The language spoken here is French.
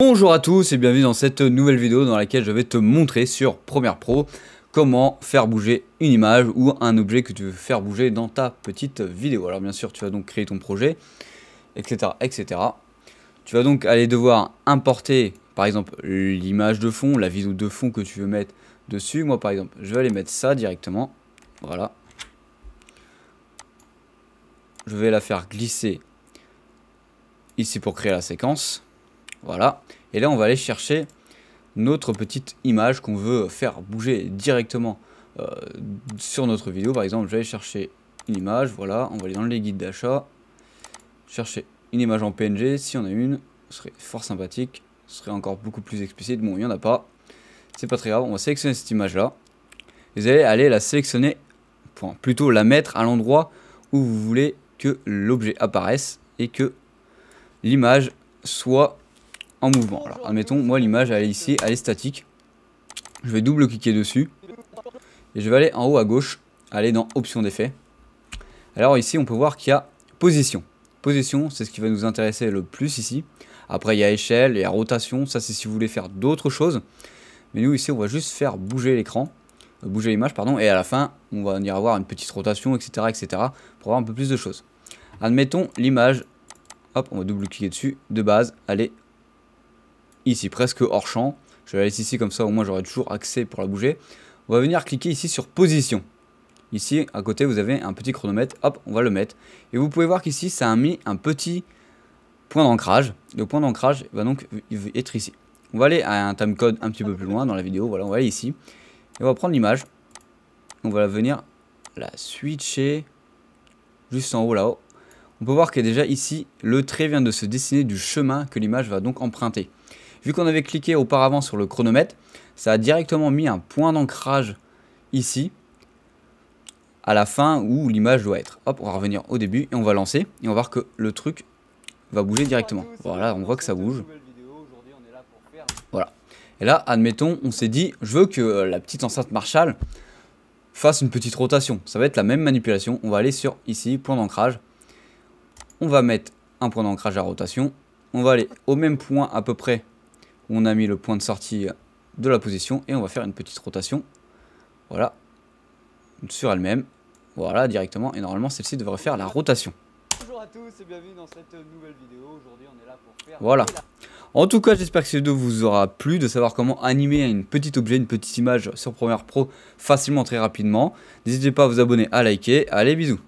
Bonjour à tous et bienvenue dans cette nouvelle vidéo dans laquelle je vais te montrer sur Premiere Pro comment faire bouger une image ou un objet que tu veux faire bouger dans ta petite vidéo. Alors bien sûr tu vas donc créer ton projet, etc. etc. Tu vas donc aller devoir importer par exemple l'image de fond, la vidéo de fond que tu veux mettre dessus. Moi par exemple je vais aller mettre ça directement. Voilà. Je vais la faire glisser ici pour créer la séquence. Voilà. Et là, on va aller chercher notre petite image qu'on veut faire bouger directement euh, sur notre vidéo. Par exemple, je vais aller chercher une image. Voilà, on va aller dans les guides d'achat. Chercher une image en PNG. Si on a une, ce serait fort sympathique. Ce serait encore beaucoup plus explicite. Bon, il n'y en a pas. C'est pas très grave. On va sélectionner cette image-là. Vous allez aller la sélectionner, plutôt la mettre à l'endroit où vous voulez que l'objet apparaisse et que l'image soit mouvement. Alors, admettons, moi, l'image, elle est ici, elle est statique. Je vais double-cliquer dessus. Et je vais aller en haut à gauche, aller dans Options d'effet. Alors ici, on peut voir qu'il y a Position. Position, c'est ce qui va nous intéresser le plus ici. Après, il y a échelle, et rotation. Ça, c'est si vous voulez faire d'autres choses. Mais nous, ici, on va juste faire bouger l'écran euh, bouger l'image, pardon, et à la fin, on va venir avoir une petite rotation, etc., etc., pour avoir un peu plus de choses. Admettons l'image, hop, on va double-cliquer dessus, de base, Allez ici, presque hors champ. Je la laisse ici comme ça, au moins j'aurai toujours accès pour la bouger. On va venir cliquer ici sur position. Ici, à côté, vous avez un petit chronomètre. Hop, on va le mettre. Et vous pouvez voir qu'ici, ça a mis un petit point d'ancrage. Le point d'ancrage va donc être ici. On va aller à un timecode un petit peu plus loin dans la vidéo. Voilà, on va aller ici. Et on va prendre l'image. On va venir la switcher juste en haut là-haut. On peut voir que déjà ici, le trait vient de se dessiner du chemin que l'image va donc emprunter. Vu qu'on avait cliqué auparavant sur le chronomètre, ça a directement mis un point d'ancrage ici, à la fin où l'image doit être. Hop, on va revenir au début et on va lancer et on va voir que le truc va bouger directement. Voilà, on voit que ça bouge. Voilà. Et là, admettons, on s'est dit, je veux que la petite enceinte Marshall fasse une petite rotation. Ça va être la même manipulation. On va aller sur ici, point d'ancrage. On va mettre un point d'ancrage à rotation. On va aller au même point à peu près on a mis le point de sortie de la position et on va faire une petite rotation. Voilà. Sur elle-même. Voilà, directement. Et normalement, celle-ci devrait faire la rotation. Bonjour à tous et bienvenue dans cette nouvelle vidéo. Aujourd'hui, on est là pour faire... Voilà. En tout cas, j'espère que cette vidéo vous aura plu, de savoir comment animer un petit objet, une petite image sur Premiere Pro facilement, très rapidement. N'hésitez pas à vous abonner, à liker. Allez, bisous